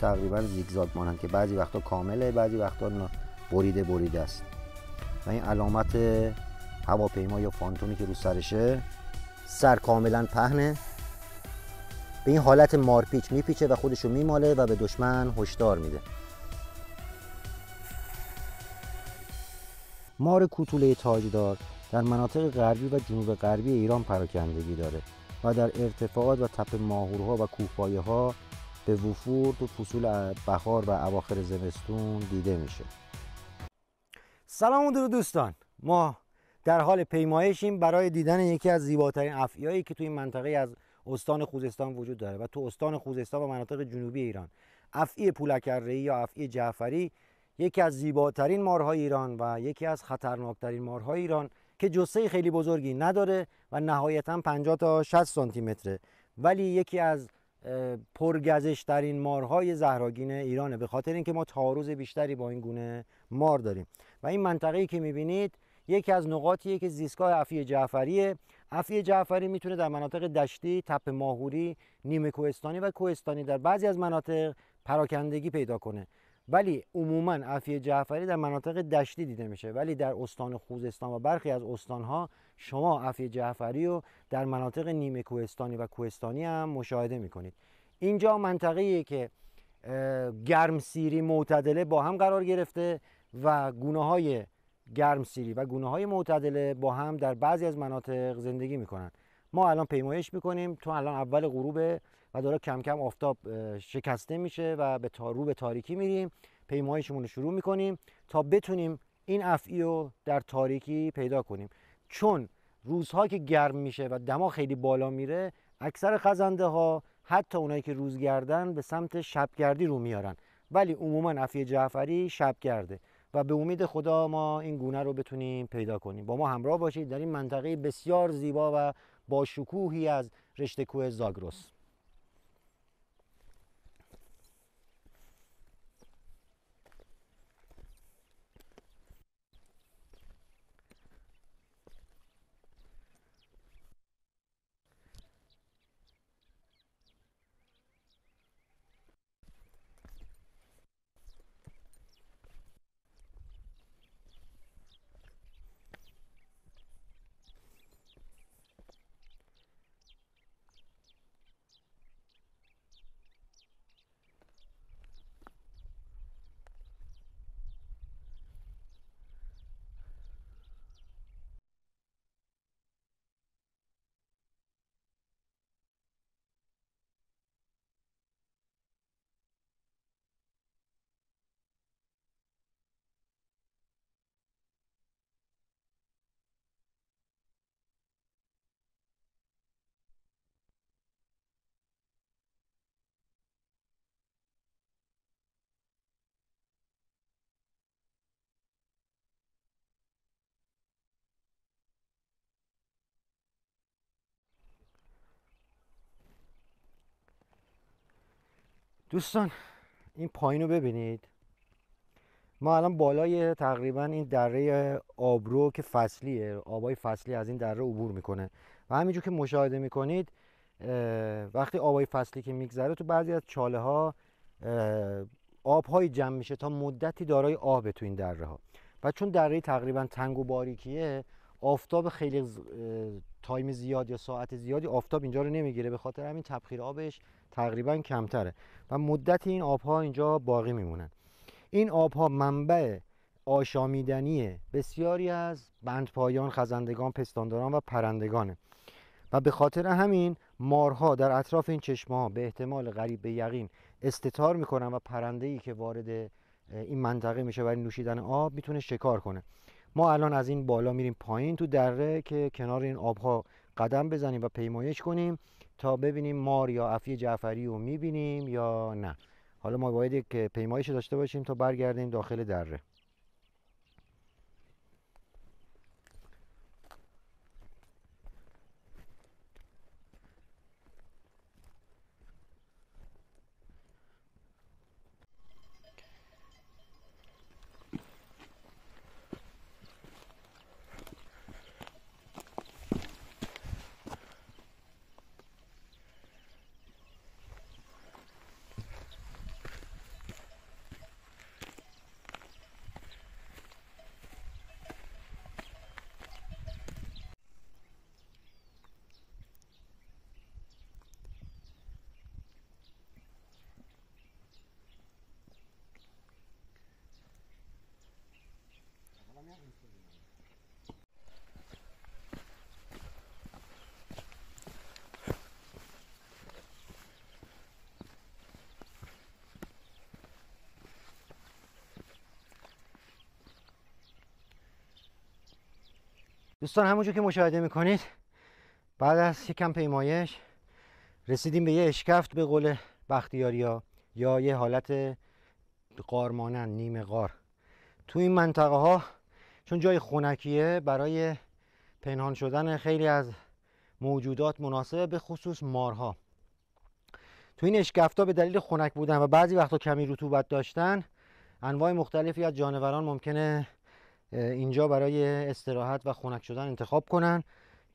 تقریبا زیگزاگ مانند که بعضی وقتا کامله بعضی وقتا بریده بریده است و این علامت هواپیما یا فانتومی که رو سرشه سر کاملا پهنه به این حالت مارپیچ میپیچه و خودشو میماله و به دشمن هشدار میده مار کوتوله تاجدار در مناطق غربی و جنوب غربی ایران پراکندگی داره و در ارتفاعات و تپ ماهورها و کوهپایه ها به وفور تو فصول بهار و اواخر زمستون دیده میشه سلام درود دوستان ما در حال پیمایشیم برای دیدن یکی از زیباترین افیایی که تو این منطقه از استان خوزستان وجود داره و تو استان خوزستان و مناطق جنوبی ایران افعی پولکره‌ای یا افعی جعفری یکی از زیباترین مارهای ایران و یکی از خطرناکترین مارهای ایران که جسه خیلی بزرگی نداره و نهایتا 50 تا 60 سانتی متره ولی یکی از پرگزش ترین مارهای زهراگین ایرانه به خاطر اینکه ما تعارض بیشتری با این گونه مار داریم و این منطقه که میبینید یکی از نقاطیه که زیستگاه افی جعفریه افی جعفری میتونه در مناطق دشتی، تپه ماهوری، نیمه کوهستانی و کوهستانی در بعضی از مناطق پراکندگی پیدا کنه ولی عموما افی جعفری در مناطق دشتی دیده میشه ولی در استان خوزستان و برخی از استانها شما افی جعفری رو در مناطق نیمه کوهستانی و کوهستانی هم مشاهده میکنید اینجا منطقه‌ایه که گرمسیری معتدله با هم قرار گرفته و گونه های سیری و گونه های معتدله با هم در بعضی از مناطق زندگی میکنن ما الان پیمایش میکنیم تو الان اول غروبه و داره کم کم آفتاب شکسته میشه و به تارو به تاریکی میریم پیمایشمون رو شروع میکنیم تا بتونیم این افعی رو در تاریکی پیدا کنیم چون روزها که گرم میشه و دما خیلی بالا میره اکثر خزنده ها حتی اونایی که روزگردن به سمت شبگردی رو میارن ولی عموما عفیه جعفری شبگرده و به امید خدا ما این گونه رو بتونیم پیدا کنیم با ما همراه باشید در این منطقه بسیار زیبا و با شکوهی از رشته کوه دوستان این پایین رو ببینید ما الان بالای تقریبا این دره آبرو که فصلیه آبای فصلی از این دره عبور میکنه و همینجور که مشاهده میکنید وقتی آبای فصلی که میگذره تو بعضی از چاله ها آبهایی جمع میشه تا مدتی دارای آب تو این دره ها و چون دره تقریبا تنگ و باریکیه آفتاب خیلی تایم زیاد یا ساعت زیادی آفتاب اینجا رو نمیگیره به خاطر همین تبخیر آبش تقریبا کمتره و مدت این آبها اینجا باقی میمونن این آبها منبع آشامیدنی بسیاری از بندپایان خزندگان پستانداران و پرندگانه و به خاطر همین مارها در اطراف این چشمه ها به احتمال غریب به یقین استتار میکنن و پرنده ای که وارد این منطقه میشه برای نوشیدن آب میتونه شکار کنه ما الان از این بالا میریم پایین تو دره که کنار این آبها قدم بزنیم و پیمایش کنیم تا ببینیم مار یا افی جعفری رو میبینیم یا نه حالا ما باید یک پیمایش داشته باشیم تا برگردیم داخل دره دوستان همونجور که مشاهده میکنید بعد از یک کم پیمایش رسیدیم به یه اشکفت به قول بختیاریا یا یه حالت قارمانن نیمه قار تو این منطقه ها چون جای خونکیه برای پنهان شدن خیلی از موجودات مناسبه به خصوص مارها تو این ها به دلیل خونک بودن و بعضی وقتا کمی رطوبت داشتن انواع مختلفی از جانوران ممکنه اینجا برای استراحت و خونک شدن انتخاب کنن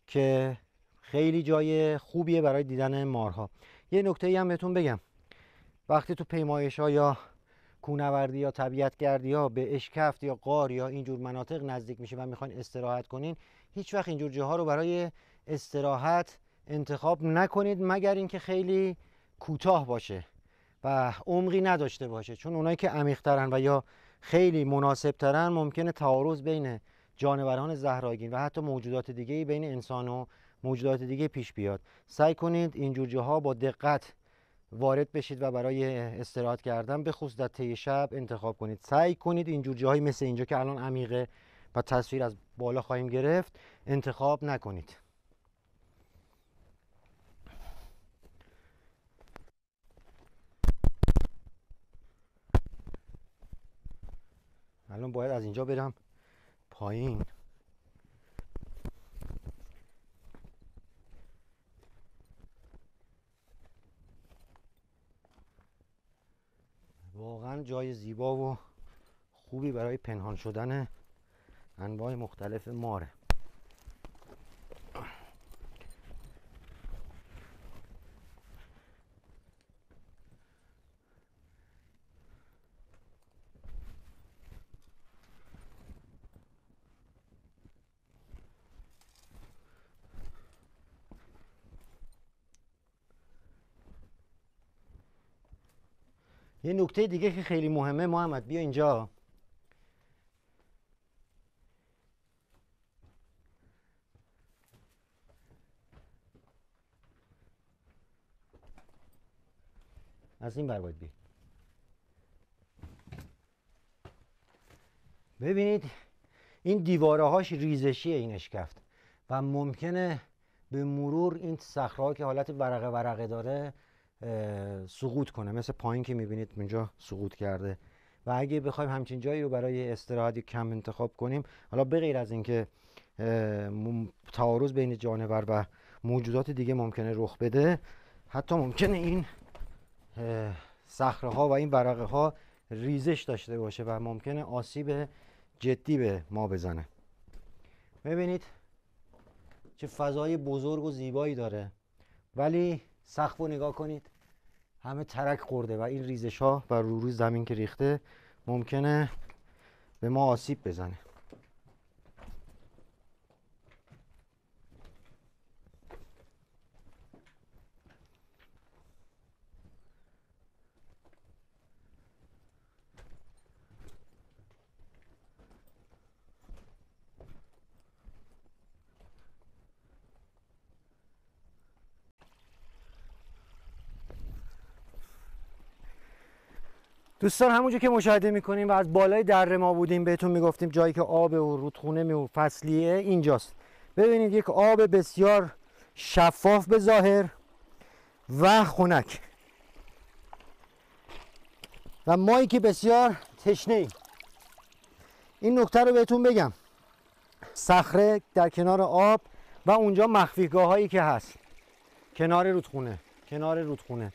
که خیلی جای خوبیه برای دیدن مارها یه نکته ای هم بهتون بگم وقتی تو پیمایش ها یا کونوردی یا طبیعت گردی ها به اشکفت یا قار یا اینجور مناطق نزدیک میشه و میخواین استراحت کنین هیچ وقت اینجور جاها رو برای استراحت انتخاب نکنید مگر اینکه خیلی کوتاه باشه و عمقی نداشته باشه چون اونایی که عمیقترن و یا خیلی مناسب ترن ممکنه تعارض بین جانوران زهراگین و حتی موجودات دیگه بین انسان و موجودات دیگه پیش بیاد سعی کنید این اینجور ها با دقت وارد بشید و برای استراحت کردن به خصوص در طی شب انتخاب کنید سعی کنید اینجور جاهایی مثل اینجا که الان عمیقه و تصویر از بالا خواهیم گرفت انتخاب نکنید الان باید از اینجا برم پایین واقعا جای زیبا و خوبی برای پنهان شدن انواع مختلف ماره یه نکته دیگه که خیلی مهمه محمد بیا اینجا از این بر باید بی ببینید این دیواره هاش ریزشیه این اشکفت و ممکنه به مرور این صخره که حالت ورقه ورقه داره سقوط کنه مثل پایین که میبینید اینجا سقوط کرده و اگه بخوایم همچین جایی رو برای استراحت کم انتخاب کنیم حالا بغیر از اینکه تعارض بین جانور و موجودات دیگه ممکنه رخ بده حتی ممکنه این صخره ها و این ورقه ها ریزش داشته باشه و ممکنه آسیب جدی به ما بزنه ببینید چه فضای بزرگ و زیبایی داره ولی سخف رو نگاه کنید همه ترک خورده و این ریزش ها و روی زمین که ریخته ممکنه به ما آسیب بزنه دوستان همونجا که مشاهده میکنیم و از بالای دره ما بودیم بهتون میگفتیم جایی که آب و رودخونه می فصلیه اینجاست ببینید یک آب بسیار شفاف به ظاهر و خنک و مایی که بسیار تشنه ایم این نکته رو بهتون بگم صخره در کنار آب و اونجا مخفیگاه هایی که هست کنار رودخونه کنار رودخونه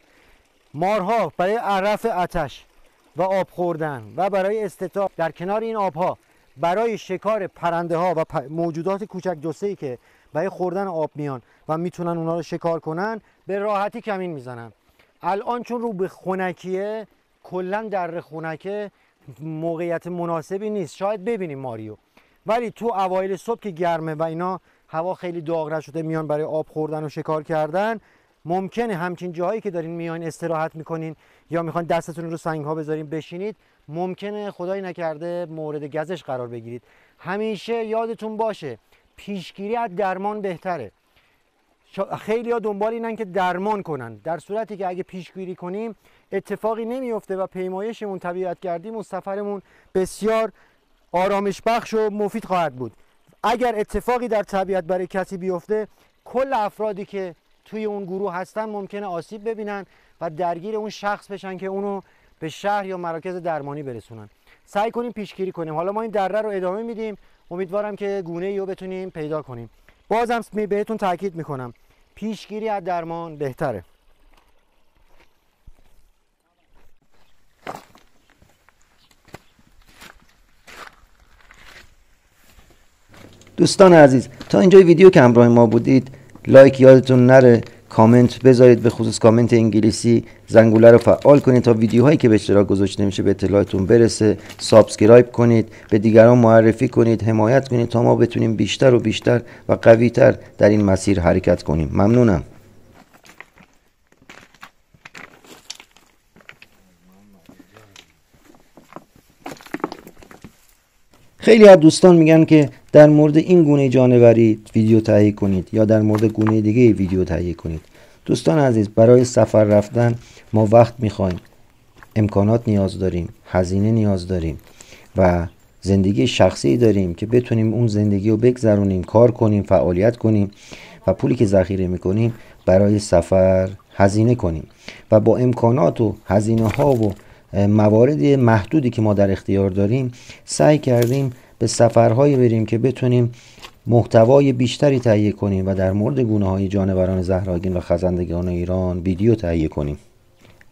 مارها برای عرف اتش و آب خوردن و برای استتاق در کنار این آبها برای شکار پرنده ها و موجودات کوچک جسه ای که برای خوردن آب میان و میتونن اونا رو شکار کنن به راحتی کمین میزنن الان چون رو به خونکیه کلا در خونکه موقعیت مناسبی نیست شاید ببینیم ماریو ولی تو اوایل صبح که گرمه و اینا هوا خیلی داغ شده میان برای آب خوردن و شکار کردن ممکنه همچین جاهایی که دارین میان استراحت میکنین یا میخواین دستتون رو سنگ ها بذارین بشینید ممکنه خدای نکرده مورد گزش قرار بگیرید همیشه یادتون باشه پیشگیری از درمان بهتره خیلی ها دنبال اینن که درمان کنن در صورتی که اگه پیشگیری کنیم اتفاقی نمیفته و پیمایشمون طبیعت و سفرمون بسیار آرامش بخش و مفید خواهد بود اگر اتفاقی در طبیعت برای کسی بیفته کل افرادی که توی اون گروه هستن ممکنه آسیب ببینن و درگیر اون شخص بشن که اونو به شهر یا مراکز درمانی برسونن سعی کنیم پیشگیری کنیم حالا ما این دره رو ادامه میدیم امیدوارم که گونه ای رو بتونیم پیدا کنیم بازم بهتون تاکید میکنم پیشگیری از درمان بهتره دوستان عزیز تا اینجای ویدیو که همراه ما بودید لایک یادتون نره کامنت بذارید به خصوص کامنت انگلیسی زنگوله رو فعال کنید تا ویدیوهایی که به اشتراک گذاشته میشه به اطلاعتون برسه سابسکرایب کنید به دیگران معرفی کنید حمایت کنید تا ما بتونیم بیشتر و بیشتر و قویتر در این مسیر حرکت کنیم ممنونم خیلی از دوستان میگن که در مورد این گونه جانوری ویدیو تهیه کنید یا در مورد گونه دیگه ویدیو تهیه کنید دوستان عزیز برای سفر رفتن ما وقت میخوایم امکانات نیاز داریم هزینه نیاز داریم و زندگی شخصی داریم که بتونیم اون زندگی رو بگذرونیم کار کنیم فعالیت کنیم و پولی که ذخیره میکنیم برای سفر هزینه کنیم و با امکانات و هزینه ها و موارد محدودی که ما در اختیار داریم سعی کردیم سفرهایی بریم که بتونیم محتوای بیشتری تهیه کنیم و در مورد گونه های جانوران زهراگین و خزندگان ایران ویدیو تهیه کنیم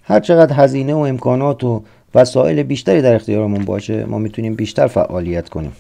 هرچقدر هزینه و امکانات و وسایل بیشتری در اختیارمون باشه ما میتونیم بیشتر فعالیت کنیم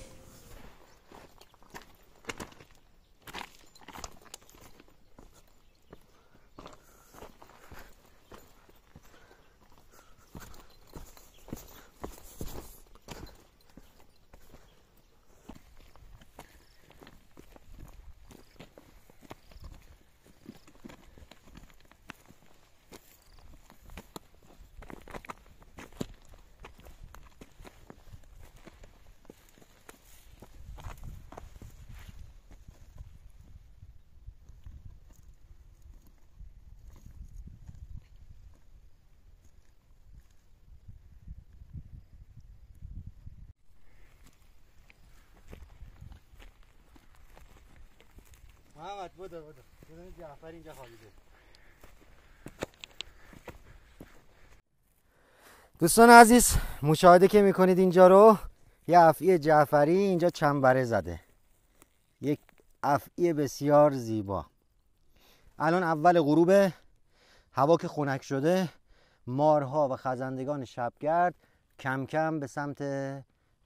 اینجا دوستان عزیز مشاهده که میکنید اینجا رو یه افعی جعفری اینجا چنبره زده یک افعی بسیار زیبا الان اول غروبه هوا که خنک شده مارها و خزندگان شبگرد کم کم به سمت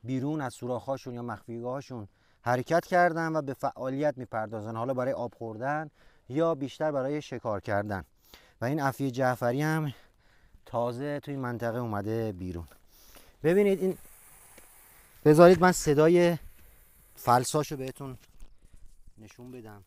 بیرون از سوراخهاشون یا مخفیگاهاشون حرکت کردن و به فعالیت میپردازن حالا برای آب خوردن یا بیشتر برای شکار کردن و این افی جعفری هم تازه توی منطقه اومده بیرون ببینید این بذارید من صدای فلساشو بهتون نشون بدم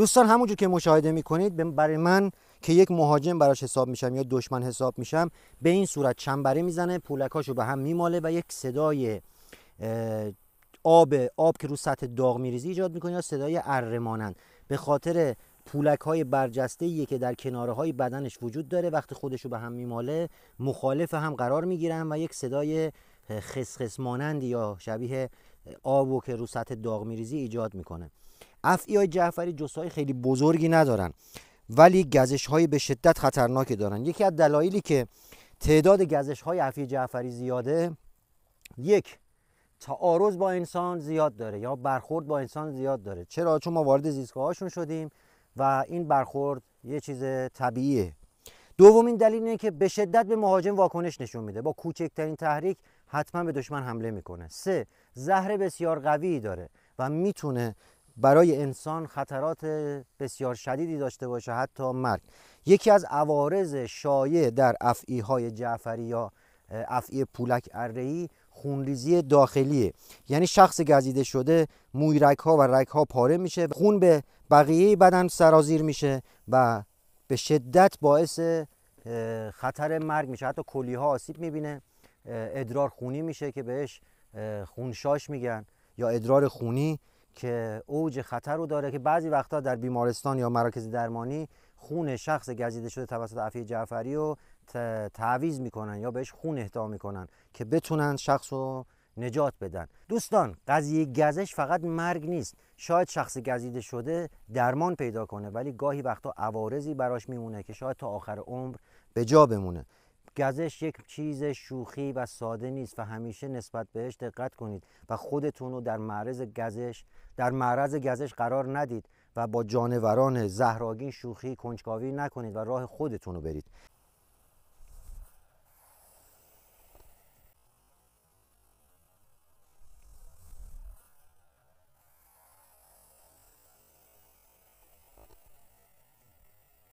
دوستان همونجور که مشاهده میکنید برای من که یک مهاجم براش حساب میشم یا دشمن حساب میشم به این صورت چنبره میزنه پولکاشو به هم میماله و یک صدای آب آب که رو سطح داغ میریزی ایجاد میکنه یا صدای ارمانند به خاطر پولک های برجسته که در کناره های بدنش وجود داره وقتی خودشو به هم میماله مخالف هم قرار میگیرن و یک صدای خسخس مانند یا شبیه آب و که رو سطح داغ میریزی ایجاد میکنه افعی های جعفری جسای خیلی بزرگی ندارن ولی گزش های به شدت خطرناکی دارن یکی از دلایلی که تعداد گزش های افعی جعفری زیاده یک تعارض با انسان زیاد داره یا برخورد با انسان زیاد داره چرا چون ما وارد هاشون شدیم و این برخورد یه چیز طبیعیه دومین دلیل اینه که به شدت به مهاجم واکنش نشون میده با کوچکترین تحریک حتما به دشمن حمله میکنه سه زهر بسیار قوی داره و میتونه برای انسان خطرات بسیار شدیدی داشته باشه حتی مرگ یکی از عوارض شایع در افعی های جعفری یا افعی پولک ارهی خونریزی داخلیه یعنی شخص گزیده شده مویرک ها و رک ها پاره میشه خون به بقیه بدن سرازیر میشه و به شدت باعث خطر مرگ میشه حتی کلی ها آسیب میبینه ادرار خونی میشه که بهش خونشاش میگن یا ادرار خونی که اوج خطر رو داره که بعضی وقتا در بیمارستان یا مراکز درمانی خون شخص گزیده شده توسط عفی جعفری رو تعویز میکنن یا بهش خون اهدا میکنن که بتونن شخص رو نجات بدن دوستان قضیه گزش فقط مرگ نیست شاید شخص گزیده شده درمان پیدا کنه ولی گاهی وقتا عوارضی براش میمونه که شاید تا آخر عمر به جا بمونه گزش یک چیز شوخی و ساده نیست و همیشه نسبت بهش دقت کنید و خودتون رو در معرض گزش در معرض گزش قرار ندید و با جانوران زهراگین شوخی کنجکاوی نکنید و راه خودتون رو برید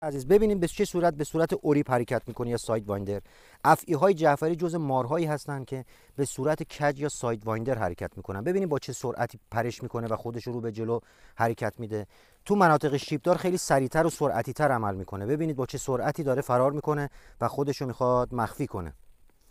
عزیز ببینیم به چه صورت به صورت اوریپ حرکت میکنه یا ساید وایندر افعی های جعفری جز مارهایی هستند که به صورت کج یا ساید وایندر حرکت میکنن ببینیم با چه سرعتی پرش میکنه و خودش رو به جلو حرکت میده تو مناطق شیبدار خیلی سریعتر و سرعتی تر عمل میکنه ببینید با چه سرعتی داره فرار میکنه و خودش رو میخواد مخفی کنه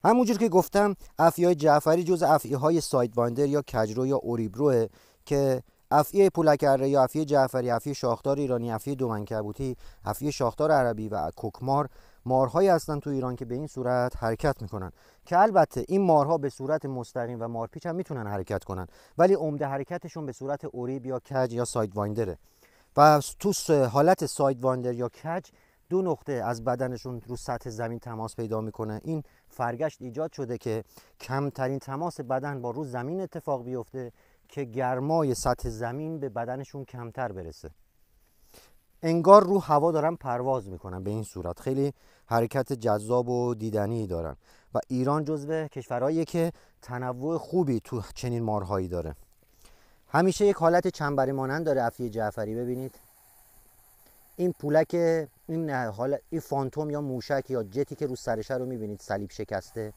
همونجور که گفتم افعی های جعفری جز افعی های ساید وایندر یا کجرو یا اوریبروه که افعی پولکره یا افعی جعفری افعی شاخدار ایرانی افعی دومنکبوتی افعی شاخدار عربی و کوکمار مارهایی هستند تو ایران که به این صورت حرکت میکنن که البته این مارها به صورت مستقیم و مارپیچ هم میتونن حرکت کنن ولی عمده حرکتشون به صورت اوریب یا کج یا ساید وایندره و تو حالت ساید واندر یا کج دو نقطه از بدنشون رو سطح زمین تماس پیدا میکنه این فرگشت ایجاد شده که کمترین تماس بدن با رو زمین اتفاق بیفته که گرمای سطح زمین به بدنشون کمتر برسه انگار رو هوا دارن پرواز میکنن به این صورت خیلی حرکت جذاب و دیدنی دارن و ایران جزو کشورهایی که تنوع خوبی تو چنین مارهایی داره همیشه یک حالت چنبری مانند داره افی جعفری ببینید این پولک این حال این فانتوم یا موشک یا جتی که رو سرشه رو میبینید صلیب شکسته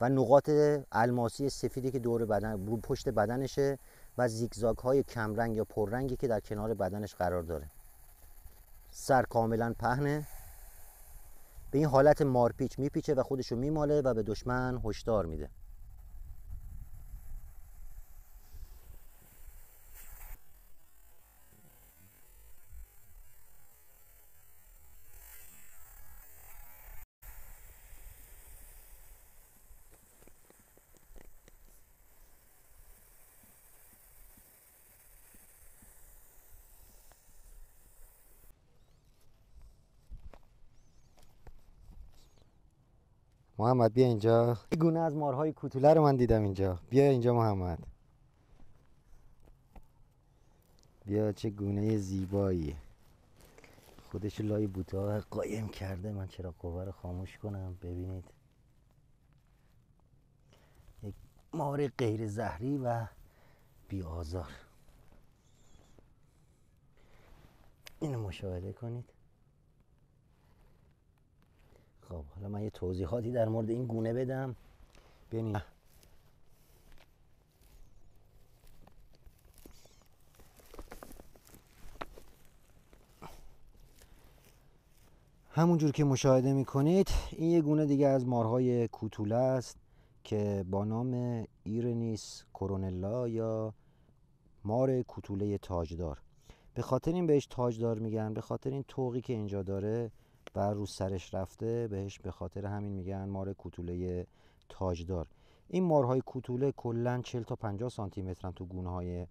و نقاط الماسی سفیدی که دور بدن پشت بدنشه و زیگزاگ های کمرنگ یا پررنگی که در کنار بدنش قرار داره سر کاملا پهنه به این حالت مارپیچ میپیچه و خودشو میماله و به دشمن هشدار میده محمد بیا اینجا یه گونه از مارهای کوتوله رو من دیدم اینجا بیا اینجا محمد بیا چه گونه زیبایی خودش لای بوته قایم کرده من چرا قوه رو خاموش کنم ببینید یک مار غیر زهری و بی اینو مشاهده کنید خب حالا من یه توضیحاتی در مورد این گونه بدم ببینید همونجور که مشاهده میکنید این یه گونه دیگه از مارهای کوتوله است که با نام ایرنیس کورونلا یا مار کوتوله تاجدار به خاطر این بهش تاجدار میگن به خاطر این توقی که اینجا داره و رو سرش رفته بهش به خاطر همین میگن مار کوتوله تاجدار این مارهای کوتوله کلا 40 تا 50 سانتی مترن تو گونه های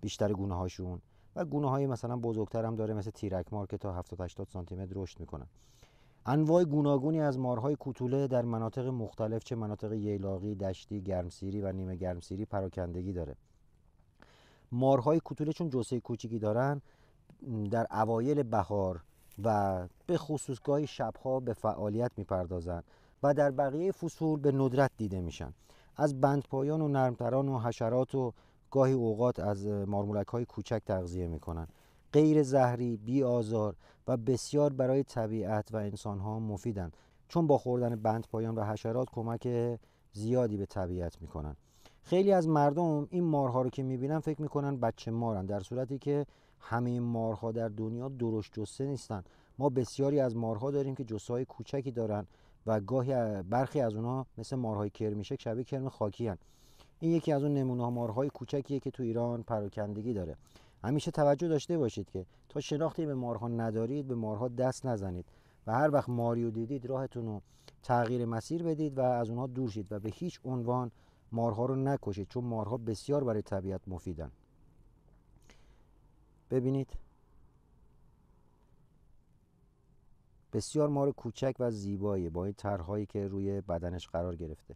بیشتر گونه هاشون و گونه های مثلا بزرگتر هم داره مثل تیرک مار که تا 70 80 سانتی متر رشد میکنن انواع گوناگونی از مارهای کوتوله در مناطق مختلف چه مناطق ییلاقی، دشتی، گرمسیری و نیمه گرمسیری پراکندگی داره. مارهای کوتوله چون جسه کوچیکی دارن در اوایل بهار و به خصوص گاهی شبها به فعالیت میپردازند و در بقیه فصول به ندرت دیده میشن از بندپایان و نرمتران و حشرات و گاهی اوقات از مارمولک های کوچک تغذیه میکنن غیر زهری، بی آزار و بسیار برای طبیعت و انسان ها مفیدن چون با خوردن بندپایان و حشرات کمک زیادی به طبیعت میکنن خیلی از مردم این مارها رو که میبینن فکر میکنن بچه مارن در صورتی که همه مارها در دنیا درشت جسه نیستن ما بسیاری از مارها داریم که جسه های کوچکی دارن و گاهی برخی از اونها مثل مارهای کرمیشک شبیه کرم خاکی هن. این یکی از اون نمونه مارهای کوچکیه که تو ایران پراکندگی داره همیشه توجه داشته باشید که تا شناختی به مارها ندارید به مارها دست نزنید و هر وقت ماریو دیدید راهتون رو تغییر مسیر بدید و از اونها دور شید و به هیچ عنوان مارها رو نکشید چون مارها بسیار برای طبیعت مفیدن ببینید بسیار مار کوچک و زیبایی با این طرحهایی که روی بدنش قرار گرفته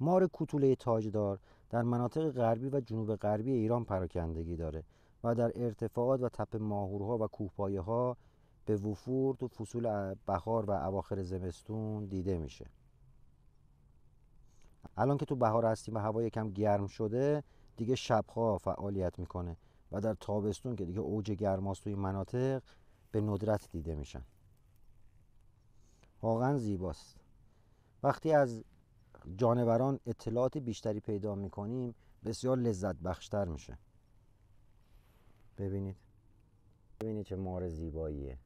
مار کوتوله تاجدار در مناطق غربی و جنوب غربی ایران پراکندگی داره و در ارتفاعات و تپه ماهورها و کوهپایه ها به وفور تو فصول بهار و اواخر زمستون دیده میشه الان که تو بهار هستیم و هوا یکم گرم شده دیگه شبها فعالیت میکنه و در تابستون که دیگه اوج گرماست توی مناطق به ندرت دیده میشن واقعا زیباست وقتی از جانوران اطلاعات بیشتری پیدا میکنیم بسیار لذت بخشتر میشه ببینید ببینید چه مار زیباییه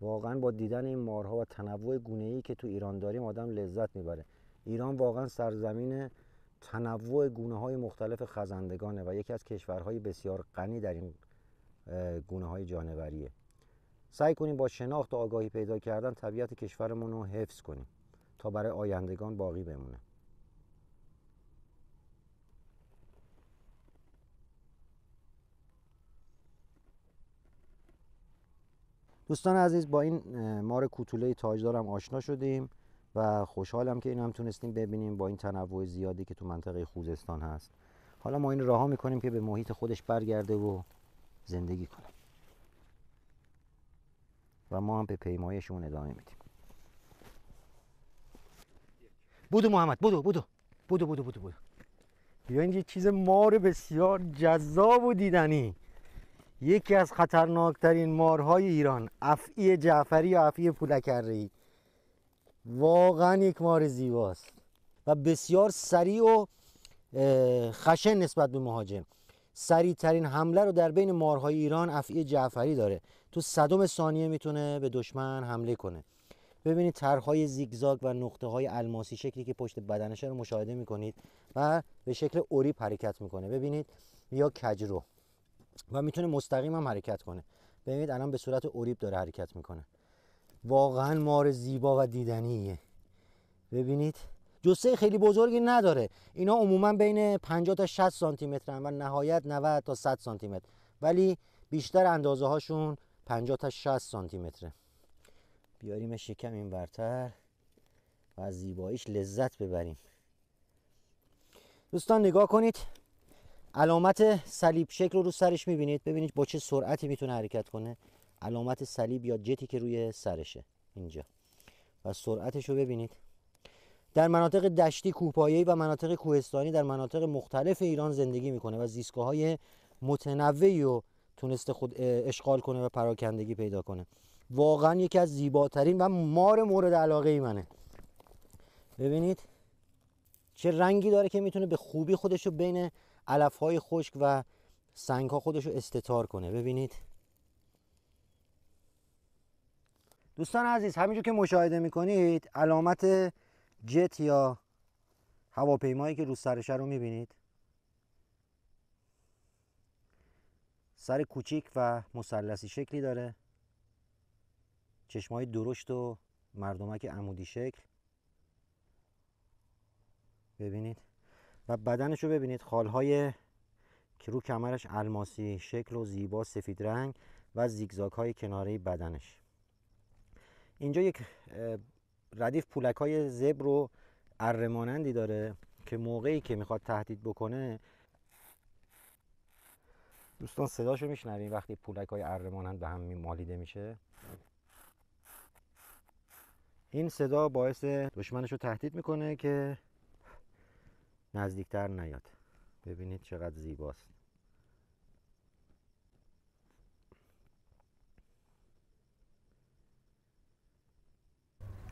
واقعا با دیدن این مارها و تنوع گونه ای که تو ایران داریم آدم لذت میبره ایران واقعا سرزمین تنوع گونه های مختلف خزندگانه و یکی از کشورهای بسیار غنی در این گونه های جانوریه سعی کنیم با شناخت و آگاهی پیدا کردن طبیعت کشورمون رو حفظ کنیم تا برای آیندگان باقی بمونه دوستان عزیز با این مار کوتوله تاجدارم آشنا شدیم و خوشحالم که این هم تونستیم ببینیم با این تنوع زیادی که تو منطقه خوزستان هست حالا ما این رها میکنیم که به محیط خودش برگرده و زندگی کنه و ما هم به پیمایشون ادامه میدیم بودو محمد بودو بودو بودو بودو بودو بودو بیاین چیز مار بسیار جذاب و دیدنی یکی از خطرناکترین مارهای ایران افعی جعفری یا افعی پولکرهی واقعا یک مار زیباست و بسیار سریع و خشن نسبت به مهاجم سریع ترین حمله رو در بین مارهای ایران افعی جعفری داره تو صدوم ثانیه میتونه به دشمن حمله کنه ببینید طرحهای زیگزاگ و نقطه های الماسی شکلی که پشت بدنش رو مشاهده میکنید و به شکل اوریب حرکت میکنه ببینید یا کجرو و میتونه مستقیم هم حرکت کنه ببینید الان به صورت اوریب داره حرکت میکنه واقعا مار زیبا و دیدنیه ببینید جسه خیلی بزرگی نداره اینا عموما بین 50 تا 60 سانتی متر و نهایت 90 تا 100 سانتی متر ولی بیشتر اندازه هاشون 50 تا 60 سانتی متره بیاریمش یکم این برتر و از زیباییش لذت ببریم دوستان نگاه کنید علامت صلیب شکل رو رو سرش میبینید ببینید با چه سرعتی میتونه حرکت کنه علامت صلیب یا جتی که روی سرشه اینجا و سرعتش رو ببینید در مناطق دشتی کوهپایه‌ای و مناطق کوهستانی در مناطق مختلف ایران زندگی میکنه و زیستگاه های متنوعی رو تونسته خود اشغال کنه و پراکندگی پیدا کنه واقعا یکی از زیباترین و مار مورد علاقه ای منه ببینید چه رنگی داره که میتونه به خوبی خودشو بین علف های خشک و سنگ ها خودش رو استتار کنه ببینید دوستان عزیز همینجور که مشاهده میکنید علامت جت یا هواپیمایی که رو سرشه رو میبینید سر کوچیک و مثلثی شکلی داره چشمای درشت و مردمک عمودی شکل ببینید و بدنش رو ببینید خالهای که رو کمرش الماسی شکل و زیبا سفید رنگ و زیگزاگ های کناره بدنش اینجا یک ردیف پولک های زبر رو ارمانندی داره که موقعی که میخواد تهدید بکنه دوستان صداشو میشنویم وقتی پولک های ارمانند به هم مالیده میشه این صدا باعث دشمنش رو تهدید میکنه که نزدیکتر نیاد ببینید چقدر زیباست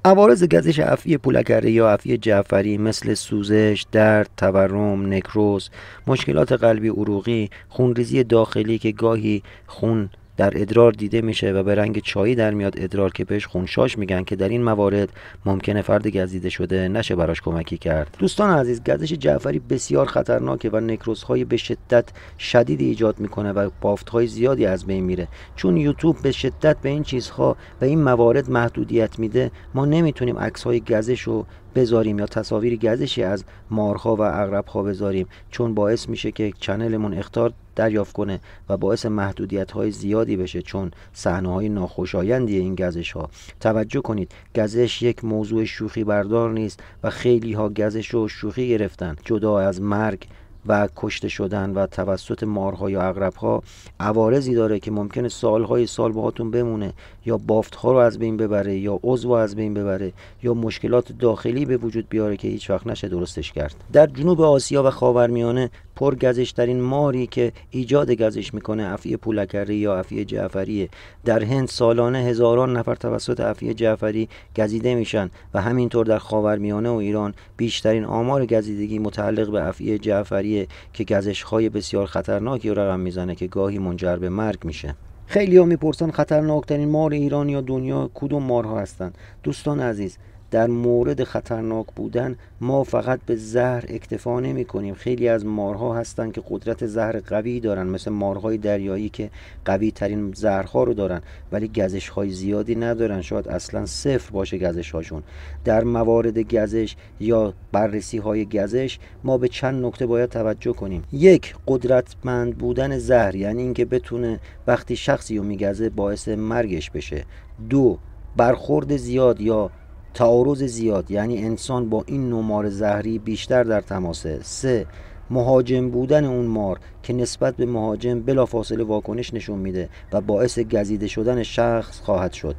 عوارض گزش افی پولکره یا افی جعفری مثل سوزش، درد، تورم، نکروز، مشکلات قلبی عروقی، خونریزی داخلی که گاهی خون در ادرار دیده میشه و به رنگ چایی در میاد ادرار که بهش خونشاش میگن که در این موارد ممکنه فرد گزیده شده نشه براش کمکی کرد دوستان عزیز گزش جعفری بسیار خطرناکه و نکروزهای به شدت شدید ایجاد میکنه و بافتهای زیادی از بین میره چون یوتیوب به شدت به این چیزها و این موارد محدودیت میده ما نمیتونیم عکسهای گزش رو بذاریم یا تصاویر گزشی از مارها و ها بذاریم چون باعث میشه که چنلمون اختار دریافت کنه و باعث محدودیت های زیادی بشه چون صحنه های ناخوشایندی این گزش ها توجه کنید گزش یک موضوع شوخی بردار نیست و خیلی ها گزش رو شوخی گرفتن جدا از مرگ و کشته شدن و توسط مارها یا اغربها عوارضی داره که ممکنه سالهای سال باهاتون بمونه یا بافتها رو از بین ببره یا عضو از بین ببره یا مشکلات داخلی به وجود بیاره که هیچ وقت نشه درستش کرد در جنوب آسیا و خاورمیانه پر ترین ماری که ایجاد گزش میکنه افی پولکری یا افی جعفریه در هند سالانه هزاران نفر توسط افی جعفری گزیده میشن و همینطور در خاورمیانه و ایران بیشترین آمار گزیدگی متعلق به افی جعفری که های بسیار خطرناکی رو رقم میزنه که گاهی منجر به مرگ میشه خیلی ها میپرسن خطرناکترین مار ایران یا دنیا کدوم مارها هستند دوستان عزیز در مورد خطرناک بودن ما فقط به زهر اکتفا نمی کنیم خیلی از مارها هستند که قدرت زهر قوی دارن مثل مارهای دریایی که قوی ترین زهرها رو دارن ولی گزش های زیادی ندارن شاید اصلا صفر باشه گزش هاشون در موارد گزش یا بررسی های گزش ما به چند نکته باید توجه کنیم یک قدرتمند بودن زهر یعنی اینکه بتونه وقتی شخصی رو میگزه باعث مرگش بشه دو برخورد زیاد یا تعارض زیاد یعنی انسان با این نوع زهری بیشتر در تماسه سه مهاجم بودن اون مار که نسبت به مهاجم بلافاصله واکنش نشون میده و باعث گزیده شدن شخص خواهد شد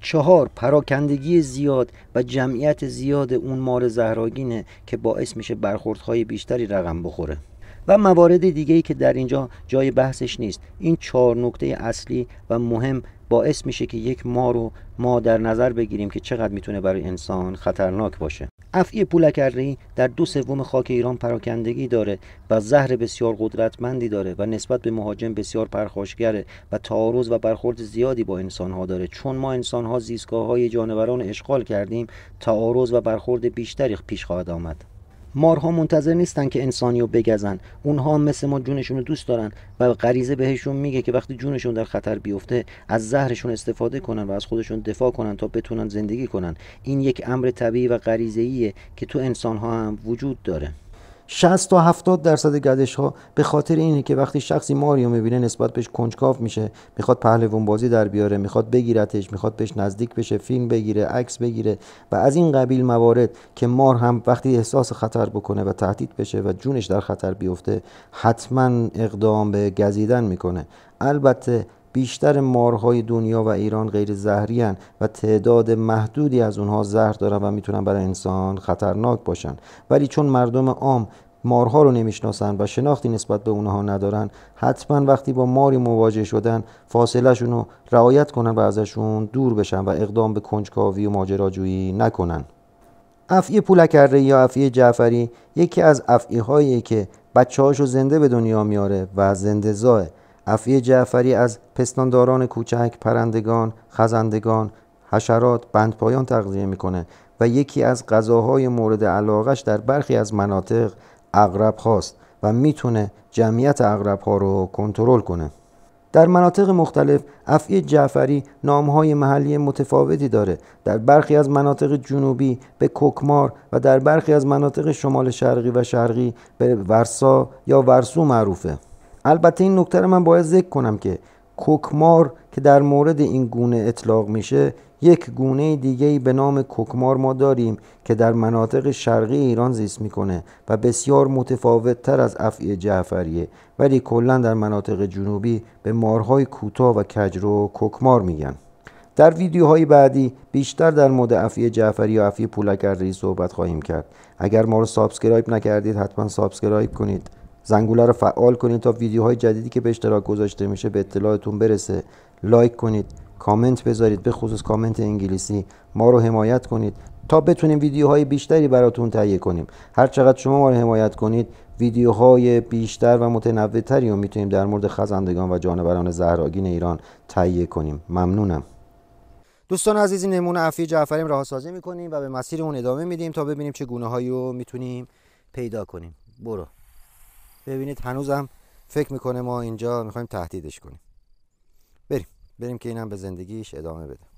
چهار پراکندگی زیاد و جمعیت زیاد اون مار زهراگینه که باعث میشه برخوردهای بیشتری رقم بخوره و موارد دیگه ای که در اینجا جای بحثش نیست این چهار نکته اصلی و مهم باعث میشه که یک ما رو ما در نظر بگیریم که چقدر میتونه برای انسان خطرناک باشه افعی پولکرهی در دو سوم خاک ایران پراکندگی داره و زهر بسیار قدرتمندی داره و نسبت به مهاجم بسیار پرخاشگره و تعارض و برخورد زیادی با انسانها داره چون ما انسانها زیستگاه های جانوران اشغال کردیم تعارض و برخورد بیشتری پیش خواهد آمد مارها منتظر نیستن که انسانیو بگزن اونها مثل ما جونشون رو دوست دارن و غریزه بهشون میگه که وقتی جونشون در خطر بیفته از زهرشون استفاده کنن و از خودشون دفاع کنن تا بتونن زندگی کنن این یک امر طبیعی و غریزه‌ایه که تو انسانها هم وجود داره 60 تا 70 درصد گردش ها به خاطر اینه که وقتی شخصی ماریو میبینه نسبت بهش کنجکاو میشه میخواد پهلوان بازی در بیاره میخواد بگیرتش میخواد بهش نزدیک بشه فیلم بگیره عکس بگیره و از این قبیل موارد که مار هم وقتی احساس خطر بکنه و تهدید بشه و جونش در خطر بیفته حتما اقدام به گزیدن میکنه البته بیشتر مارهای دنیا و ایران غیر زهری و تعداد محدودی از اونها زهر دارن و میتونن برای انسان خطرناک باشن ولی چون مردم عام مارها رو نمیشناسن و شناختی نسبت به اونها ندارن حتما وقتی با ماری مواجه شدن فاصلهشون رو رعایت کنن و ازشون دور بشن و اقدام به کنجکاوی و ماجراجویی نکنن افعی پولکره یا افعی جعفری یکی از افعی هایی که بچه هاشو زنده به دنیا میاره و زنده زاه افیه جعفری از پستانداران کوچک، پرندگان، خزندگان، حشرات، بندپایان تغذیه میکنه و یکی از غذاهای مورد علاقش در برخی از مناطق اغرب هاست و میتونه جمعیت اغرب ها رو کنترل کنه. در مناطق مختلف افعی جعفری نامهای محلی متفاوتی داره در برخی از مناطق جنوبی به کوکمار و در برخی از مناطق شمال شرقی و شرقی به ورسا یا ورسو معروفه البته این نکته رو من باید ذکر کنم که کوکمار که در مورد این گونه اطلاق میشه یک گونه دیگه به نام کوکمار ما داریم که در مناطق شرقی ایران زیست میکنه و بسیار متفاوت تر از افعی جعفریه ولی کلا در مناطق جنوبی به مارهای کوتاه و و کوکمار میگن در ویدیوهای بعدی بیشتر در مورد افعی جعفری و افعی پولک صحبت خواهیم کرد اگر ما رو سابسکرایب نکردید حتما سابسکرایب کنید زنگوله رو فعال کنید تا ویدیوهای جدیدی که به اشتراک گذاشته میشه به اطلاعتون برسه لایک کنید کامنت بذارید به خصوص کامنت انگلیسی ما رو حمایت کنید تا بتونیم ویدیوهای بیشتری براتون تهیه کنیم هر چقدر شما ما رو حمایت کنید ویدیوهای بیشتر و متنوعتری رو میتونیم در مورد خزندگان و جانوران زهرآگین ایران تهیه کنیم ممنونم دوستان عزیز نمونه عفی جعفریم راه سازی میکنیم و به مسیرمون ادامه میدیم تا ببینیم چه گونه رو میتونیم پیدا کنیم برو ببینید هنوزم فکر میکنه ما اینجا میخوایم تهدیدش کنیم بریم بریم که اینم به زندگیش ادامه بده